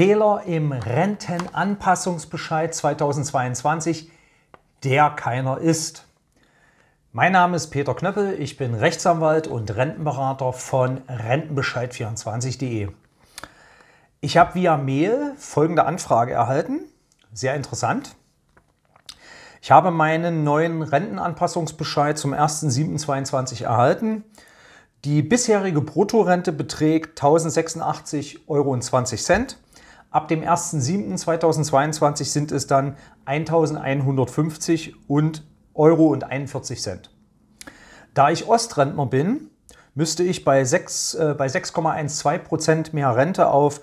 Fehler im Rentenanpassungsbescheid 2022, der keiner ist. Mein Name ist Peter Knöppel, ich bin Rechtsanwalt und Rentenberater von Rentenbescheid24.de. Ich habe via Mail folgende Anfrage erhalten, sehr interessant. Ich habe meinen neuen Rentenanpassungsbescheid zum 1.7.22 erhalten. Die bisherige Bruttorente beträgt 1086,20 Euro. Ab dem 1.7.2022 sind es dann 1150 und Euro und 41 Cent. Da ich Ostrentner bin, müsste ich bei 6,12 äh, Prozent mehr Rente auf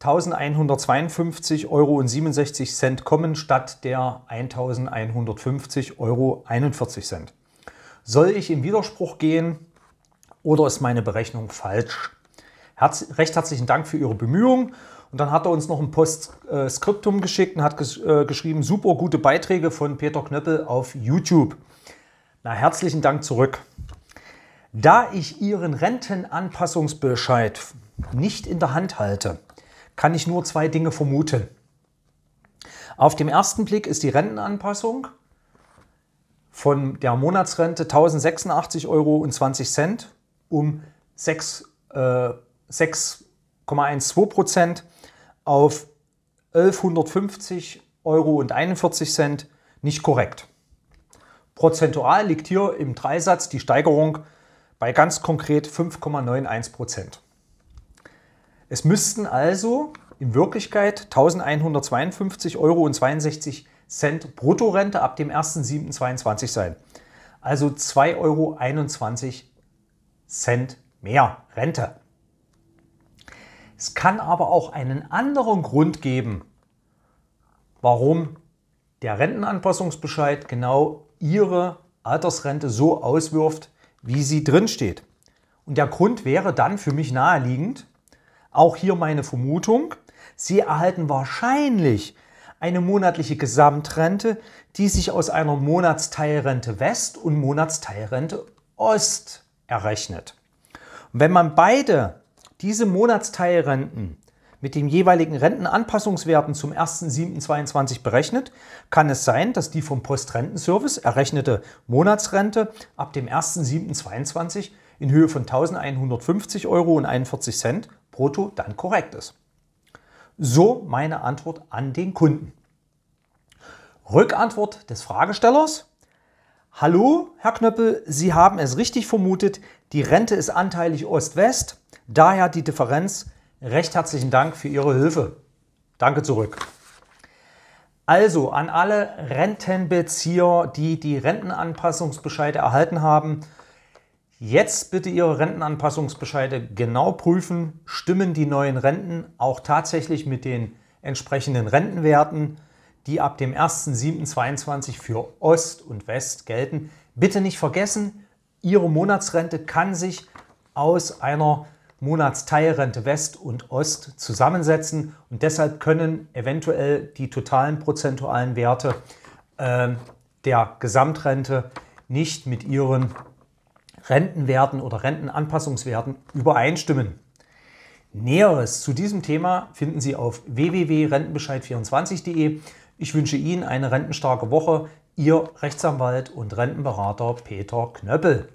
1152 Euro und 67 Cent kommen statt der 1150 Euro 41 Cent. Soll ich im Widerspruch gehen oder ist meine Berechnung falsch? Herz, recht herzlichen Dank für Ihre Bemühungen. Und dann hat er uns noch ein Postskriptum geschickt und hat ges äh, geschrieben, super gute Beiträge von Peter Knöppel auf YouTube. Na, herzlichen Dank zurück. Da ich Ihren Rentenanpassungsbescheid nicht in der Hand halte, kann ich nur zwei Dinge vermuten. Auf dem ersten Blick ist die Rentenanpassung von der Monatsrente 1086,20 Euro um 6 äh, 6,12 Prozent auf 1150,41 Euro nicht korrekt. Prozentual liegt hier im Dreisatz die Steigerung bei ganz konkret 5,91 Prozent. Es müssten also in Wirklichkeit 1152,62 Euro Bruttorente ab dem 1.7.22 sein. Also 2,21 Euro mehr Rente. Es kann aber auch einen anderen Grund geben, warum der Rentenanpassungsbescheid genau Ihre Altersrente so auswirft, wie sie drinsteht. Und der Grund wäre dann für mich naheliegend, auch hier meine Vermutung, Sie erhalten wahrscheinlich eine monatliche Gesamtrente, die sich aus einer Monatsteilrente West und Monatsteilrente Ost errechnet. Und wenn man beide diese Monatsteilrenten mit den jeweiligen Rentenanpassungswerten zum 1.7.22 berechnet, kann es sein, dass die vom Postrentenservice errechnete Monatsrente ab dem 1.7.22 in Höhe von 1.150,41 Euro brutto dann korrekt ist. So meine Antwort an den Kunden. Rückantwort des Fragestellers. Hallo, Herr Knöppel, Sie haben es richtig vermutet, die Rente ist anteilig Ost-West. Daher die Differenz. Recht herzlichen Dank für Ihre Hilfe. Danke zurück. Also an alle Rentenbezieher, die die Rentenanpassungsbescheide erhalten haben, jetzt bitte Ihre Rentenanpassungsbescheide genau prüfen. Stimmen die neuen Renten auch tatsächlich mit den entsprechenden Rentenwerten, die ab dem 1.7.22 für Ost und West gelten? Bitte nicht vergessen, Ihre Monatsrente kann sich aus einer Monatsteilrente West und Ost zusammensetzen und deshalb können eventuell die totalen prozentualen Werte äh, der Gesamtrente nicht mit ihren Rentenwerten oder Rentenanpassungswerten übereinstimmen. Näheres zu diesem Thema finden Sie auf www.rentenbescheid24.de. Ich wünsche Ihnen eine rentenstarke Woche. Ihr Rechtsanwalt und Rentenberater Peter Knöppel.